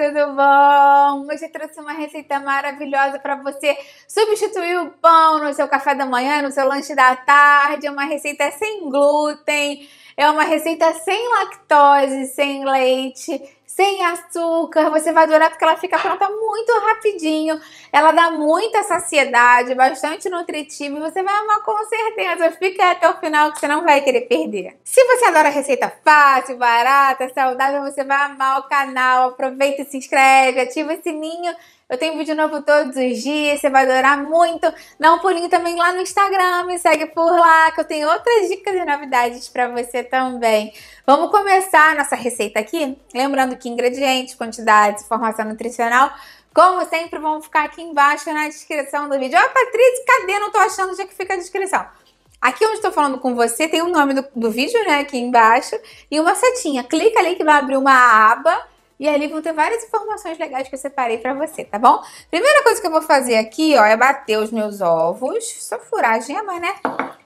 tudo bom? Hoje eu trouxe uma receita maravilhosa para você substituir o pão no seu café da manhã, no seu lanche da tarde. É uma receita sem glúten, é uma receita sem lactose, sem leite sem açúcar, você vai adorar porque ela fica pronta muito rapidinho, ela dá muita saciedade, bastante nutritiva e você vai amar com certeza. Fica até o final que você não vai querer perder. Se você adora receita fácil, barata, saudável, você vai amar o canal. Aproveita e se inscreve, ativa o sininho eu tenho vídeo novo todos os dias, você vai adorar muito. Dá um pulinho também lá no Instagram, me segue por lá, que eu tenho outras dicas e novidades para você também. Vamos começar a nossa receita aqui? Lembrando que ingredientes, quantidades, informação nutricional como sempre, vão ficar aqui embaixo na descrição do vídeo. Ó, Patrícia, cadê? Não tô achando onde é que fica a descrição. Aqui onde estou falando com você, tem o nome do, do, vídeo, né, aqui embaixo, e uma setinha. Clica ali que vai abrir uma aba e ali vão ter várias informações legais que eu separei para você, tá bom? Primeira coisa que eu vou fazer aqui, ó, é bater os meus ovos. Só furar a gema, né?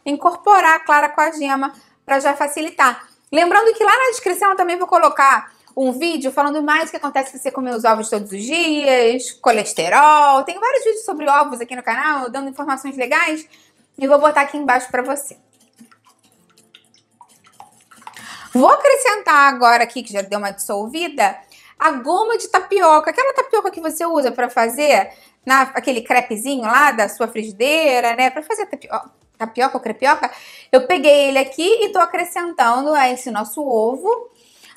Incorporar a clara com a gema para já facilitar. Lembrando que lá na descrição eu também vou colocar um vídeo falando mais o que acontece se você comer os ovos todos os dias, colesterol. Tem vários vídeos sobre ovos aqui no canal, dando informações legais. E vou botar aqui embaixo para você. Vou acrescentar agora aqui, que já deu uma dissolvida, a goma de tapioca, aquela tapioca que você usa para fazer na, aquele crepezinho lá da sua frigideira, né? Para fazer tapioca, tapioca ou crepioca, eu peguei ele aqui e tô acrescentando a esse nosso ovo.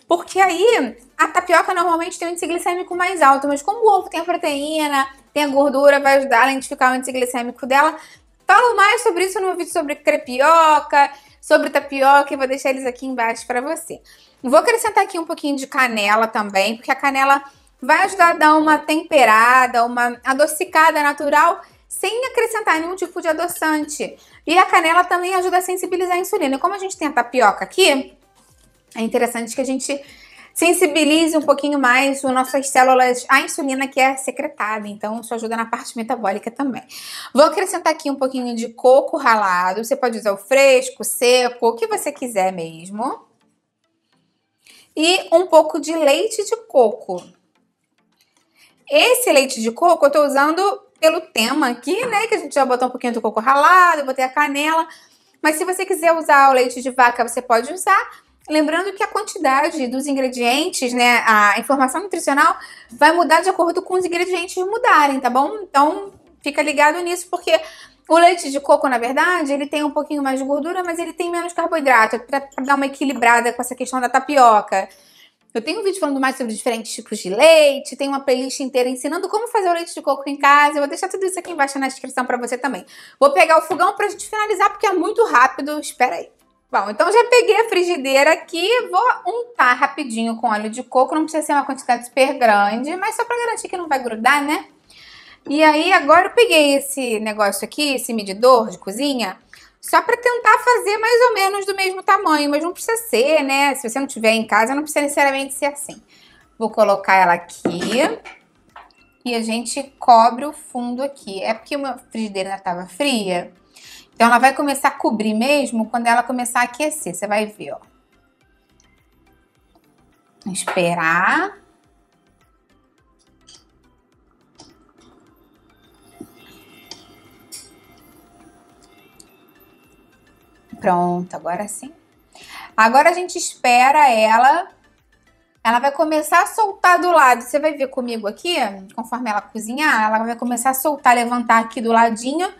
Porque aí a tapioca normalmente tem um índice glicêmico mais alto, mas como o ovo tem a proteína, tem a gordura, vai ajudar a identificar o índice glicêmico dela. Falo mais sobre isso no meu vídeo sobre crepioca sobre tapioca e vou deixar eles aqui embaixo para você. Vou acrescentar aqui um pouquinho de canela também, porque a canela vai ajudar a dar uma temperada, uma adocicada natural, sem acrescentar nenhum tipo de adoçante. E a canela também ajuda a sensibilizar a insulina. E como a gente tem a tapioca aqui, é interessante que a gente sensibilize um pouquinho mais as nossas células à insulina que é secretada. Então, isso ajuda na parte metabólica também. Vou acrescentar aqui um pouquinho de coco ralado. Você pode usar o fresco, seco, o que você quiser mesmo. E um pouco de leite de coco. Esse leite de coco eu tô usando pelo tema aqui, né? Que a gente já botou um pouquinho do coco ralado, botei a canela. Mas se você quiser usar o leite de vaca, você pode usar. Lembrando que a quantidade dos ingredientes, né, a informação nutricional vai mudar de acordo com os ingredientes mudarem, tá bom? Então, fica ligado nisso porque o leite de coco, na verdade, ele tem um pouquinho mais de gordura, mas ele tem menos carboidrato, para dar uma equilibrada com essa questão da tapioca. Eu tenho um vídeo falando mais sobre diferentes tipos de leite, tem uma playlist inteira ensinando como fazer o leite de coco em casa. Eu vou deixar tudo isso aqui embaixo na descrição para você também. Vou pegar o fogão a gente finalizar porque é muito rápido. Espera aí. Bom, então já peguei a frigideira aqui, vou untar rapidinho com óleo de coco, não precisa ser uma quantidade super grande, mas só para garantir que não vai grudar, né? E aí agora eu peguei esse negócio aqui, esse medidor de cozinha, só para tentar fazer mais ou menos do mesmo tamanho, mas não precisa ser, né? Se você não tiver em casa, não precisa necessariamente ser assim. Vou colocar ela aqui e a gente cobre o fundo aqui. É porque uma frigideira estava fria, então ela vai começar a cobrir mesmo quando ela começar a aquecer. Você vai ver, ó. Esperar. Pronto, agora sim. Agora a gente espera ela. Ela vai começar a soltar do lado. Você vai ver comigo aqui, conforme ela cozinhar, ela vai começar a soltar, levantar aqui do ladinho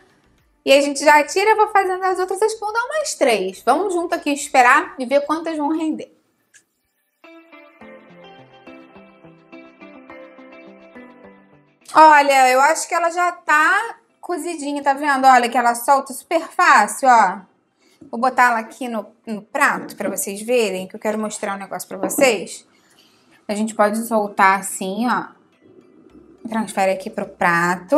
e a gente já tira, vou fazendo as outras, acho vão dar umas três. Vamos junto aqui esperar e ver quantas vão render. Olha, eu acho que ela já tá cozidinha, tá vendo? Olha que ela solta super fácil, ó. Vou botar ela aqui no, no prato pra vocês verem, que eu quero mostrar um negócio pra vocês. A gente pode soltar assim, ó. Transfere aqui pro prato.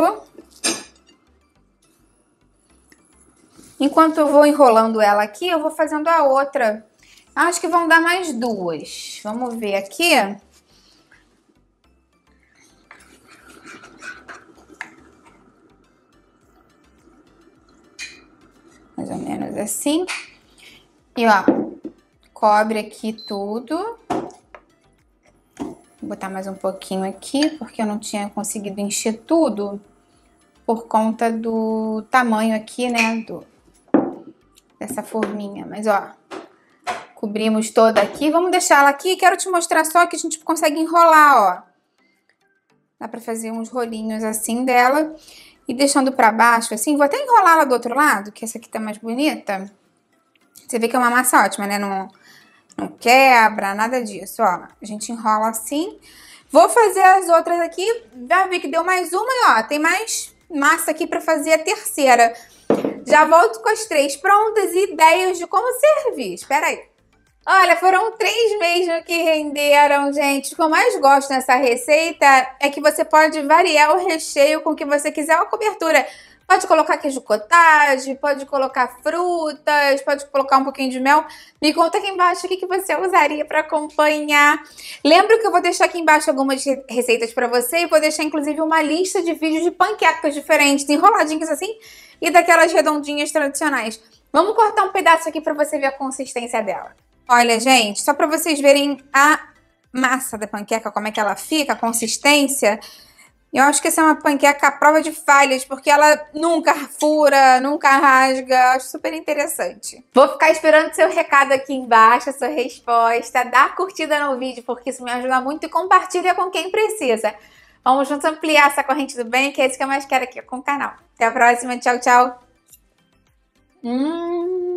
Enquanto eu vou enrolando ela aqui, eu vou fazendo a outra. Acho que vão dar mais duas. Vamos ver aqui. Mais ou menos assim. E ó, cobre aqui tudo. Vou botar mais um pouquinho aqui, porque eu não tinha conseguido encher tudo por conta do tamanho aqui, né, do, dessa forminha. Mas, ó, cobrimos toda aqui. Vamos deixar ela aqui. Quero te mostrar só que a gente consegue enrolar, ó. Dá pra fazer uns rolinhos assim dela. E deixando pra baixo, assim. Vou até enrolar ela do outro lado, que essa aqui tá mais bonita. Você vê que é uma massa ótima, né? Não, não quebra, nada disso, ó. A gente enrola assim. Vou fazer as outras aqui. Já vi que deu mais uma e, ó, tem mais massa aqui pra fazer a terceira. Já volto com as três prontas e ideias de como servir. Espera aí. Olha, foram três mesmo que renderam, gente. O que eu mais gosto nessa receita é que você pode variar o recheio com o que você quiser é a cobertura. Pode colocar queijo cottage, pode colocar frutas, pode colocar um pouquinho de mel. Me conta aqui embaixo o que você usaria para acompanhar. Lembro que eu vou deixar aqui embaixo algumas receitas para você e vou deixar inclusive uma lista de vídeos de panquecas diferentes, enroladinhos assim, e daquelas redondinhas tradicionais. Vamos cortar um pedaço aqui para você ver a consistência dela. Olha, gente, só para vocês verem a massa da panqueca, como é que ela fica, a consistência. Eu acho que essa é uma panqueca à prova de falhas, porque ela nunca fura, nunca rasga. Acho super interessante. Vou ficar esperando seu recado aqui embaixo, sua resposta. Dá curtida no vídeo, porque isso me ajuda muito. E compartilha com quem precisa. Vamos juntos ampliar essa corrente do bem, que é isso que eu mais quero aqui com o canal. Até a próxima, tchau, tchau. Hum.